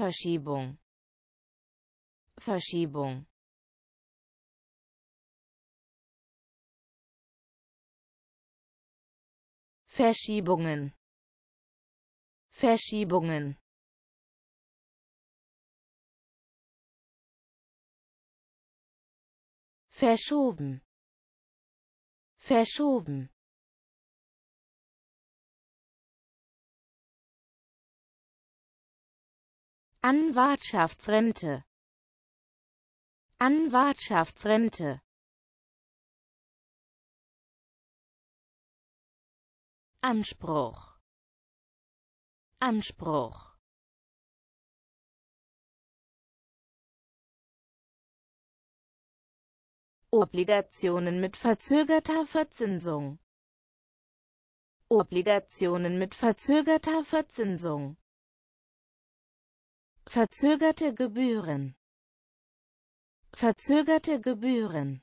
Verschiebung Verschiebung Verschiebungen Verschiebungen Verschoben Verschoben Anwartschaftsrente Anwartschaftsrente Anspruch Anspruch Obligationen mit verzögerter Verzinsung Obligationen mit verzögerter Verzinsung verzögerte Gebühren verzögerte Gebühren